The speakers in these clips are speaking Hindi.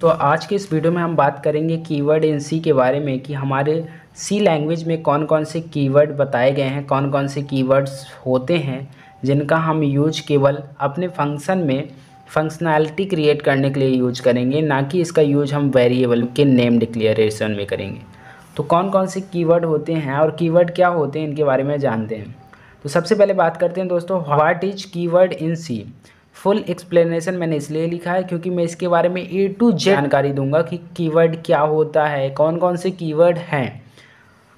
तो आज के इस वीडियो में हम बात करेंगे कीवर्ड इन सी के बारे में कि हमारे सी लैंग्वेज में कौन कौन से कीवर्ड बताए गए हैं कौन कौन से कीवर्ड्स होते हैं जिनका हम यूज केवल अपने फंक्शन में फंक्शनैलिटी क्रिएट करने के लिए यूज करेंगे ना कि इसका यूज हम वेरिएबल के नेम डिक्लेरेशन में करेंगे तो कौन कौन से कीवर्ड होते हैं और कीवर्ड क्या होते हैं इनके बारे में जानते हैं तो सबसे पहले बात करते हैं दोस्तों what is keyword in C full explanation मैंने इसलिए लिखा है क्योंकि मैं इसके बारे में ए टू जेड जानकारी दूंगा कि कीवर्ड क्या होता है कौन कौन से कीवर्ड हैं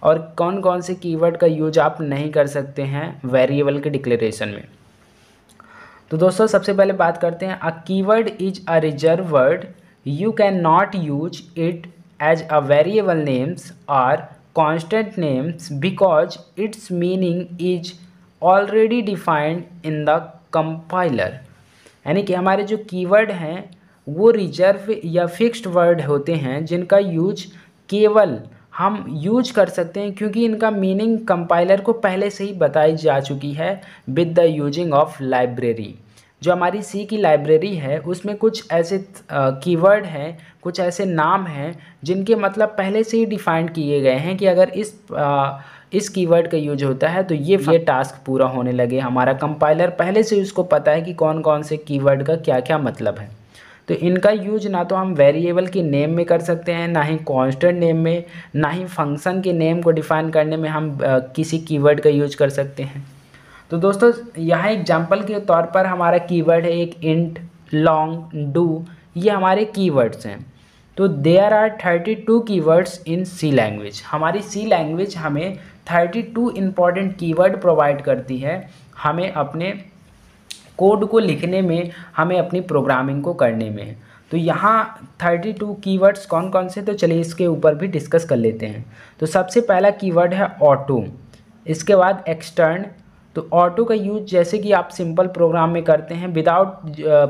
और कौन कौन से कीवर्ड का यूज आप नहीं कर सकते हैं वेरिएबल के डिक्लेरेशन में तो दोस्तों सबसे पहले बात करते हैं a keyword is a reserved word you can not use it as a variable names or constant names because its meaning is already defined in the compiler यानी कि हमारे जो कीवर्ड हैं वो रिजर्व या फिक्स्ड वर्ड होते हैं जिनका यूज केवल हम यूज कर सकते हैं क्योंकि इनका मीनिंग कंपाइलर को पहले से ही बताई जा चुकी है with the using of library जो हमारी सी की लाइब्रेरी है उसमें कुछ ऐसे कीवर्ड हैं कुछ ऐसे नाम हैं जिनके मतलब पहले से ही डिफाइंड किए गए हैं कि अगर इस आ, इस कीवर्ड का यूज होता है तो ये हाँ। ये टास्क पूरा होने लगे हमारा कंपाइलर पहले से उसको पता है कि कौन कौन से कीवर्ड का क्या क्या मतलब है तो इनका यूज ना तो हम वेरिएबल की नेम में कर सकते हैं ना ही कांस्टेंट नेम में ना ही फंक्शन के नेम को डिफाइन करने में हम किसी कीवर्ड का यूज कर सकते हैं तो दोस्तों यहाँ एग्जाम्पल के तौर पर हमारा कीवर्ड है एक इंट लॉन्ग डू ये हमारे कीवर्ड्स हैं तो there are thirty two keywords in C language हमारी सी लैंग्वेज हमें thirty two important keyword provide करती है हमें अपने कोड को लिखने में हमें अपनी प्रोग्रामिंग को करने में तो यहाँ थर्टी टू कीवर्ड्स कौन कौन से तो चलिए इसके ऊपर भी डिस्कस कर लेते हैं तो सबसे पहला कीवर्ड है ऑटो इसके बाद एक्सटर्न तो ऑटो का यूज जैसे कि आप सिंपल प्रोग्राम में करते हैं विदाउट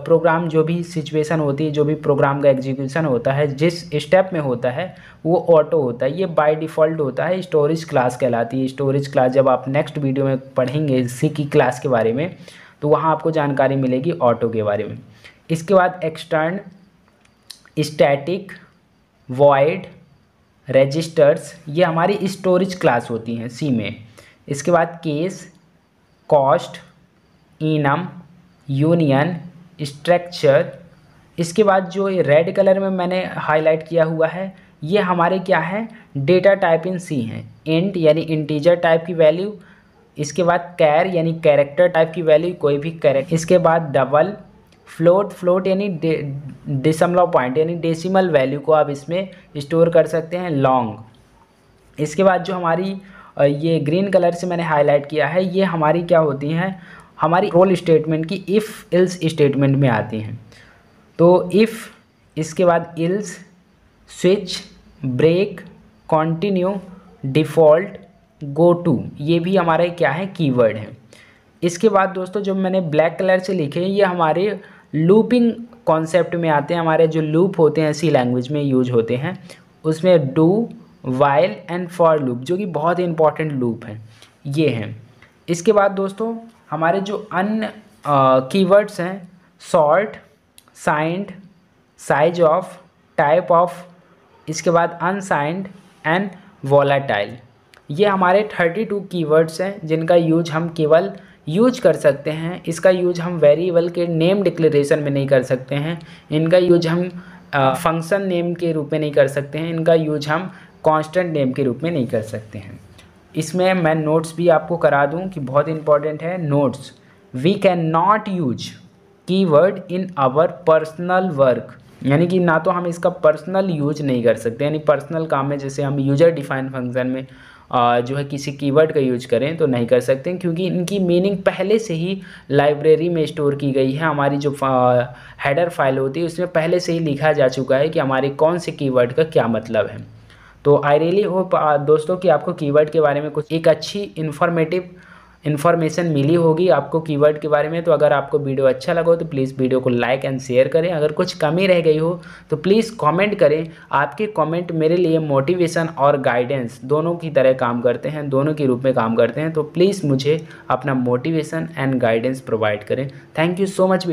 प्रोग्राम जो भी सिचुएशन होती है जो भी प्रोग्राम का एग्जीक्यूशन होता है जिस स्टेप में होता है वो ऑटो होता है ये बाय डिफ़ॉल्ट होता है स्टोरेज क्लास कहलाती है स्टोरेज क्लास जब आप नेक्स्ट वीडियो में पढ़ेंगे सी की क्लास के बारे में तो वहाँ आपको जानकारी मिलेगी ऑटो के बारे में इसके बाद एक्सटर्न स्टैटिक वॉइड रजिस्टर्स ये हमारी स्टोरेज क्लास होती हैं सी में इसके बाद case const enum union structure इसके बाद जो रेड कलर में मैंने हाईलाइट किया हुआ है ये हमारे क्या है डेटा टाइप इन सी हैं इंट यानी इंटीजर टाइप की वैल्यू इसके बाद कैर यानी कैरेक्टर टाइप की वैल्यू कोई भी कैरेक्टर इसके बाद डबल फ्लोट फ्लोट यानी दशमलव पॉइंट यानी डेसिमल वैल्यू को आप इसमें स्टोर कर सकते हैं लॉन्ग इसके बाद जो हमारी ये ग्रीन कलर से मैंने हाईलाइट किया है ये हमारी क्या होती हैं हमारी रोल स्टेटमेंट की इफ़ इल्स स्टेटमेंट में आती हैं तो इफ़ इसके बाद else switch break continue default goto ये भी हमारे क्या है कीवर्ड है इसके बाद दोस्तों जो मैंने ब्लैक कलर से लिखे हैं ये हमारे लूपिंग कॉन्सेप्ट में आते हैं हमारे जो लूप होते हैं सी लैंग्वेज में यूज होते हैं उसमें do while and for loop जो कि बहुत ही इंपॉर्टेंट लूप है ये है इसके बाद दोस्तों हमारे जो अन कीवर्ड्स हैं short signed sizeof type of इसके बाद अनसाइंड एंड वॉलाटाइल ये हमारे थर्टी टू कीवर्ड्स हैं जिनका यूज हम केवल यूज कर सकते हैं इसका यूज हम वेरिएबल के नेम डिक्लेरेशन में नहीं कर सकते हैं इनका यूज हम फंक्शन नेम के रूप में नहीं कर सकते हैं इनका यूज हम कांस्टेंट नेम के रूप में नहीं कर सकते हैं इसमें मैं नोट्स भी आपको करा दूं कि बहुत इंपॉर्टेंट है notes we can not use keyword in our personal work यानी कि ना तो हम इसका पर्सनल यूज नहीं कर सकते यानी पर्सनल काम में जैसे हम यूजर डिफाइन फंक्शन में जो है किसी कीवर्ड का यूज करें तो नहीं कर सकते क्योंकि इनकी मीनिंग पहले से ही लाइब्रेरी में स्टोर की गई है हमारी जो हेडर फाइल होती है उसमें पहले से ही लिखा जा चुका है कि हमारे कौन से कीवर्ड का क्या मतलब है तो आई रियली होप दोस्तों कि आपको कीवर्ड के बारे में कुछ एक अच्छी इन्फॉर्मेटिव इन्फॉर्मेशन मिली होगी आपको कीवर्ड के बारे में तो अगर आपको वीडियो अच्छा लगा हो तो प्लीज़ वीडियो को लाइक एंड शेयर करें अगर कुछ कमी रह गई हो तो प्लीज़ कमेंट करें आपके कमेंट मेरे लिए मोटिवेशन और गाइडेंस दोनों की तरह काम करते हैं दोनों के रूप में काम करते हैं तो प्लीज़ मुझे अपना मोटिवेशन एंड गाइडेंस प्रोवाइड करें थैंक यू सो मच